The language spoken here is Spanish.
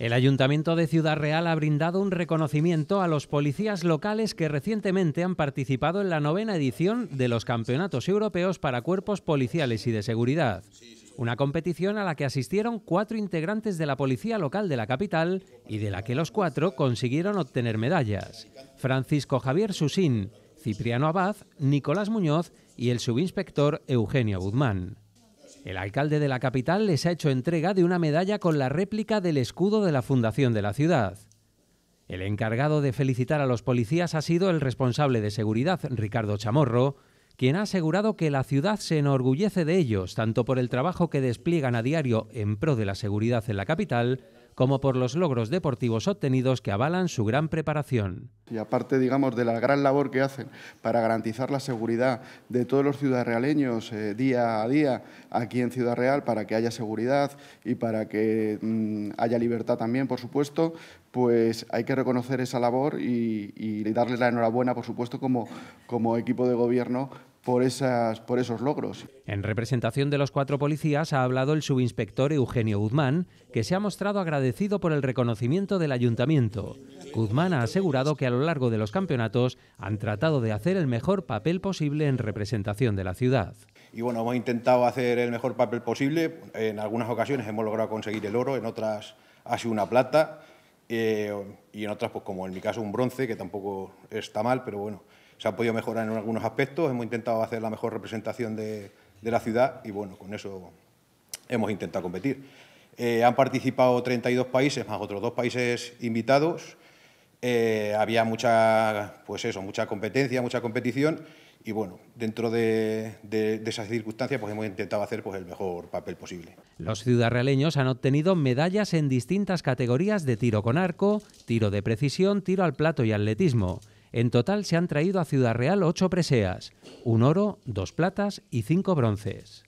El Ayuntamiento de Ciudad Real ha brindado un reconocimiento a los policías locales que recientemente han participado en la novena edición de los Campeonatos Europeos para Cuerpos Policiales y de Seguridad. Una competición a la que asistieron cuatro integrantes de la policía local de la capital y de la que los cuatro consiguieron obtener medallas. Francisco Javier Susín, Cipriano Abad, Nicolás Muñoz y el subinspector Eugenio Guzmán. El alcalde de la capital les ha hecho entrega de una medalla con la réplica del escudo de la Fundación de la ciudad. El encargado de felicitar a los policías ha sido el responsable de seguridad, Ricardo Chamorro, quien ha asegurado que la ciudad se enorgullece de ellos, tanto por el trabajo que despliegan a diario en pro de la seguridad en la capital, como por los logros deportivos obtenidos que avalan su gran preparación. Y aparte, digamos, de la gran labor que hacen para garantizar la seguridad de todos los ciudadanos eh, día a día aquí en Ciudad Real para que haya seguridad y para que mm, haya libertad también, por supuesto, pues hay que reconocer esa labor y, darles la enhorabuena, por supuesto, como equipo de gobierno por, esas, por esos logros. En representación de los cuatro policías ha hablado el subinspector Eugenio Guzmán, que se ha mostrado agradecido por el reconocimiento del ayuntamiento. Guzmán ha asegurado que a lo largo de los campeonatos han tratado de hacer el mejor papel posible en representación de la ciudad. Y bueno, hemos intentado hacer el mejor papel posible. En algunas ocasiones hemos logrado conseguir el oro, en otras ha sido una plata eh, y en otras, pues como en mi caso, un bronce, que tampoco está mal, pero bueno, se ha podido mejorar en algunos aspectos, hemos intentado hacer la mejor representación de, la ciudad y bueno, con eso hemos intentado competir. Eh, han participado 32 países más otros dos países invitados. Eh, había mucha, pues eso, mucha competencia, mucha competición y bueno, dentro de, esas circunstancias pues hemos intentado hacer pues, el mejor papel posible. Los ciudadrealeños han obtenido medallas en distintas categorías de tiro con arco, tiro de precisión, tiro al plato y atletismo. En total se han traído a Ciudad Real ocho preseas, un oro, dos platas y cinco bronces.